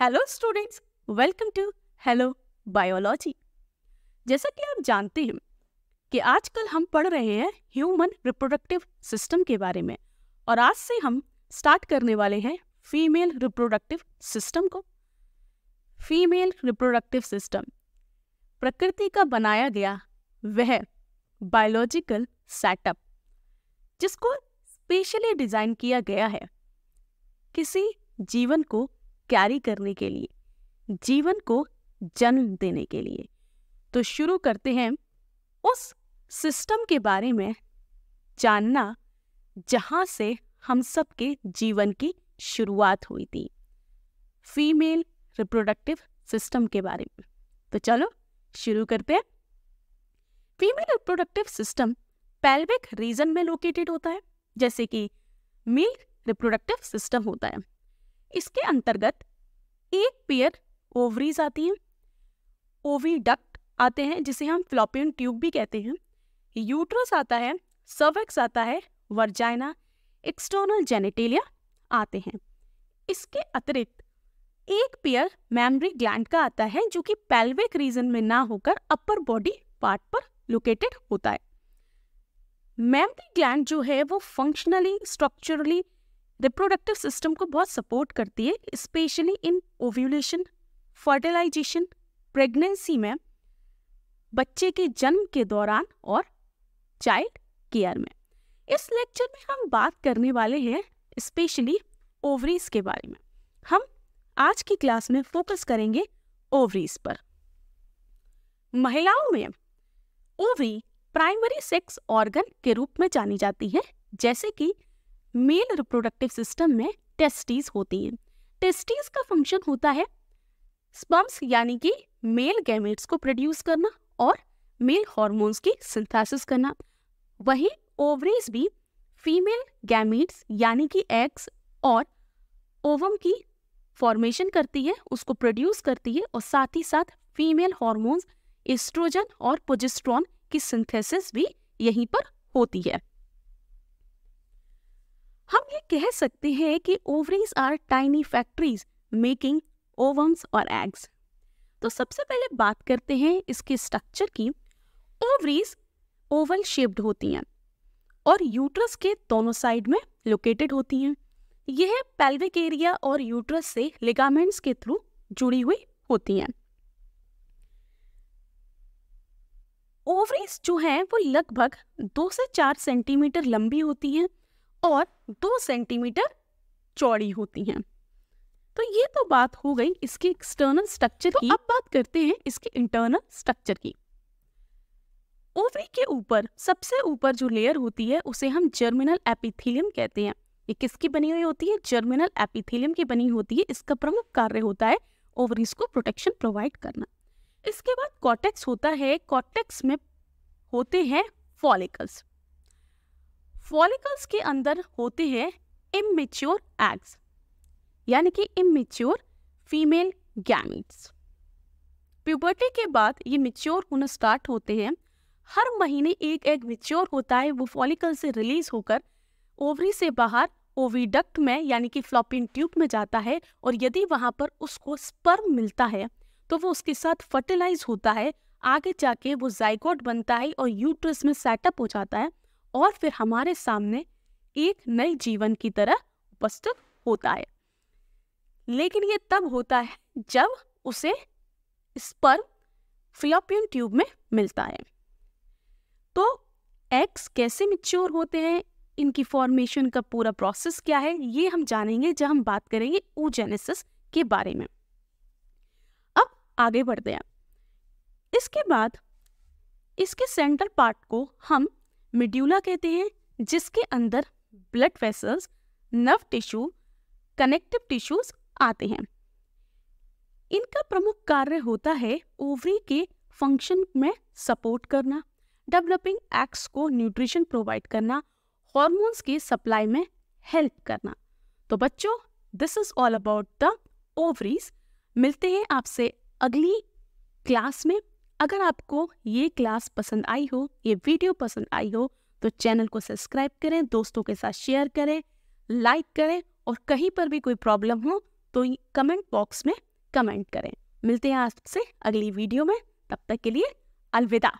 hello students welcome to hello biology जैसा कि आप जानते हैं कि आजकल हम पढ़ रहे हैं ह्यूमन रिप्रोडक्टिव सिस्टम के बारे में और आज से हम स्टार्ट करने वाले हैं फीमेल रिप्रोडक्टिव सिस्टम को फीमेल रिप्रोडक्टिव सिस्टम प्रकृति का बनाया गया वह बायोलॉजिकल सेटअप जिसको स्पेशली डिज़ाइन किया गया है किसी जीवन को कैरी करने के लिए जीवन को जन्म देने के लिए तो शुरू करते हैं उस सिस्टम के बारे में जानना जहां से हम सब के जीवन की शुरुआत हुई थी फीमेल रिप्रोडक्टिव सिस्टम के बारे में तो चलो शुरू करते हैं female reproductive system pelvic region में लोकेटेड होता है जैसे कि मेल रिप्रोडक्टिव सिस्टम होता है इसके अंतर्गत एक पेयर ओवरीज आती हैं ओवी डक्ट आते हैं जिसे हम फ्लॉपियन ट्यूब भी कहते हैं यूट्रस आता है सर्वेक्स आता है वर्जाइना एक्सटर्नल जेनेटेलिया आते हैं इसके अतिरिक्त एक पेयर मैमरी ग्लैंड का आता है जो कि पेल्विक रीजन में ना होकर अपर बॉडी पार्ट पर लोकेटेड होता है मैमरी ग्लैंड जो है वो फंक्शनली स्ट्रक्चरली रिप्रोडक्टिव सिस्टम को बहुत सपोर्ट करती है specially in ovulation fertilization pregnancy में बच्चे के जन्म के दौरान और चाइल्ड केयर में इस लेक्चर में हम बात करने वाले हैं स्पेशली ओवरीज के बारे में हम आज की क्लास में फोकस करेंगे ओवरीज पर महिलाओं में ओवरी प्राइमरी सेक्स ऑर्गन के रूप में जानी जाती है जैसे कि मेल रिप्रोडक्टिव सिस्टम में टेस्टीज होती हैं टेस्टीज का फंक्शन होता है स्पम्स यानी कि मेल गैमेट्स को प्रोड्यूस करना और मेल हॉर्मोन्स की सिंथेसिस करना वहीं ओवरीज भी फीमेल गैमेट्स यानी कि एग्स और ओवम की फॉर्मेशन करती है उसको प्रोड्यूस करती है और साथ ही साथ फीमेल हॉर्मोन्स एस्ट्रोजन और पोजिस्ट्रॉन की सिंथेसिस भी यहीं पर होती है कह सकते हैं कि ovaries are tiny factories making ovums और एग्स तो सबसे पहले बात करते हैं इसके स्ट्रक्चर की ओवरीज ओवल शेप्ड होती हैं और यूट्रस के दोनों साइड में लोकेटेड होती हैं यह पेल्विक एरिया और यूट्रस से लिगामेंट्स के थ्रू जुड़ी हुई होती हैं ओवरीज जो हैं वो लगभग दो से चार सेंटीमीटर लंबी होती हैं और दो सेंटीमीटर चौड़ी होती हैं तो ये तो बात हो गई इसके एक्सटर्नल स्ट्रक्चर तो की अब बात करते हैं इसके इंटरनल स्ट्रक्चर की ओवरी के ऊपर सबसे ऊपर जो लेयर होती है उसे हम जर्मिनल एपिथेलियम कहते हैं ये किसकी बनी हुई होती है जर्मिनल एपिथेलियम की बनी होती है इसका प्रमुख कार्य होता है ओवरीज को प्रोटेक्शन प्रोवाइड करना इसके बाद कॉटेक्स होता है कॉटेक्स में होते हैं फॉलिकल्स फॉलिकल्स के अंदर होते हैं इमेच्योर एग्स यानी कि इमेच्योर फीमेल गैमिट्स प्यूबर्टी के बाद ये मेच्योर होना स्टार्ट होते हैं हर महीने एक एग मेच्योर होता है वो फॉलिकल से रिलीज होकर ओवरी से बाहर ओवीडक्ट में यानी कि फ्लॉपिंग ट्यूब में जाता है और यदि वहाँ पर उसको स्पर्म मिलता है तो वो उसके साथ फर्टिलाइज होता है आगे जाके वो जाइकोट बनता है और यूट्रस में सेटअप हो जाता है और फिर हमारे सामने एक नए जीवन की तरह उपस्थित होता है लेकिन ये तब होता है जब उसे स्पर्म फिलोपियन ट्यूब में मिलता है तो एग्स कैसे मिच्योर होते हैं इनकी फॉर्मेशन का पूरा प्रोसेस क्या है ये हम जानेंगे जब हम बात करेंगे ओजेनेसिस के बारे में अब आगे बढ़ते हैं इसके बाद इसके सेंट्रल पार्ट को हम मिड्यूला कहते हैं जिसके अंदर blood vessels nerve tissue connective tissues आते हैं इनका प्रमुख कार्य होता है ओवरी के फंक्शन में सपोर्ट करना डेवलपिंग एक्ट्स को न्यूट्रिशन प्रोवाइड करना हॉर्मोन्स की सप्लाई में हेल्प करना तो बच्चों this is all about the ovaries मिलते हैं आपसे अगली क्लास में अगर आपको ये क्लास पसंद आई हो ये वीडियो पसंद आई हो तो चैनल को सब्सक्राइब करें दोस्तों के साथ शेयर करें लाइक करें और कहीं पर भी कोई प्रॉब्लम हो तो कमेंट बॉक्स में कमेंट करें मिलते हैं आपसे अगली वीडियो में तब तक के लिए अलविदा